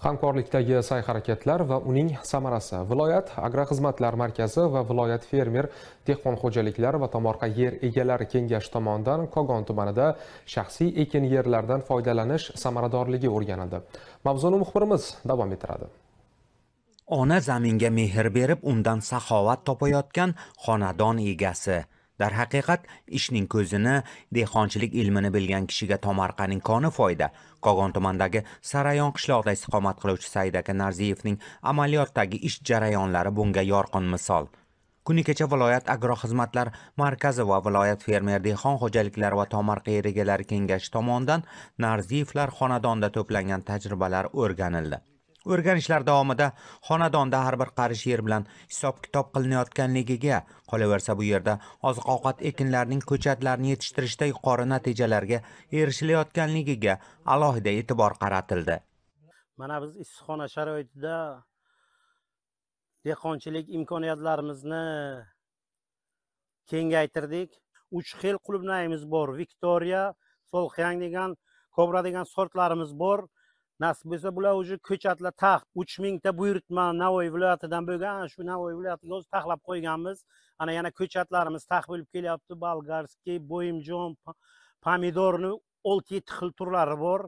hamkorlikdagi sa'y harakatlar va uning samarasi viloyat agroxizmatlar markazi va viloyat fermer dehqon xo'jaliklari va tomorqa yer egalari kengashi tomonidan kogon tumanida shaxsiy ekin yerlardan foydalanish samaradorligi o'rganildi mavzuni muxbirimiz davom ettiradi ona zaminga mehr berib undan saxovat topayotgan xonadon egasi darhaqiqat ishning ko'zini dehqonchilik ilmini bilgan kishiga tomorqaning koni foyda qogon tumanidagi sarayon qishloqda istiqomat qiluvchi saidaka narziyevning amaliyotdagi ish jarayonlari bunga yorqin misol kuni kecha viloyat agroxizmatlar markazi va viloyat fermer dehqon xo'jaliklari va tomorqa yer egalari kengashi tomonidan narziyevlar xonadonida to'plangan tajribalar o'rganildi o'rganishlar davomida xonadonda har bir qarish yer bilan hisob kitob qilinayotganligiga qolaversa bu yerda oziq ovqat ekinlarining ko'chatlarini yetishtirishda yuqori natijalarga erishilayotganligiga alohida e'tibor qaratildi mana biz issiqxona sharoitida dehqonchilik imkoniyatlarimizni kengaytirdik uch xil qulupnayimiz bor viktoriya solxyang degan kobra degan sortlarimiz bor nasib bo'lsa bular уже ko'chatlar taxt uch mingta buyurtma navoiy viloyatidan bo'lgan ana shu navoiy viloyatiga o'zi taxlab qo'yganmiz ana yana ko'chatlarimiz tax bo'lib kelyapti болгарский bo'yimjon pomidorni olti yetti xil turlari bor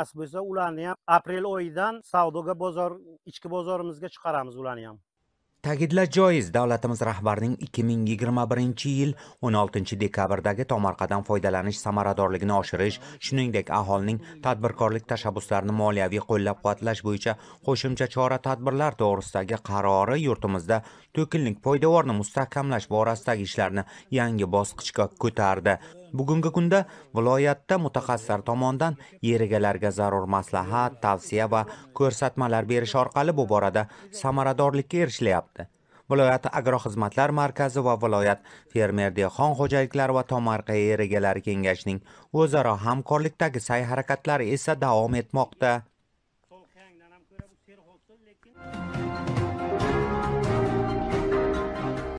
nasib bo'lsa ularni ham aprel oyidan savdoga bozor ichki bozorimizga chiqaramiz ularni ham ta'kidlash joiz davlatimiz rahbarining 2021 yil 16 dekabrdagi tomorqadan foydalanish samaradorligini oshirish shuningdek aholining tadbirkorlik tashabbuslarini moliyaviy qo'llab quvvatlash bo'yicha qo'shimcha chora tadbirlar to'g'risidagi qarori yurtimizda to'kinlik poydevorni mustahkamlash borasidagi ishlarni yangi bosqichga ko'tardi bugungi kunda viloyatda mutaxassislar tomonidan yer egalariga zarur maslahat tavsiya va ko'rsatmalar berish orqali bu borada samaradorlikka erishilyapti viloyat agroxizmatlar markazi va viloyat fermer dehqon xo'jaliklari va tomorqa yer egalari kengashining o'zaro hamkorlikdagi sa'y harakatlari esa davom etmoqda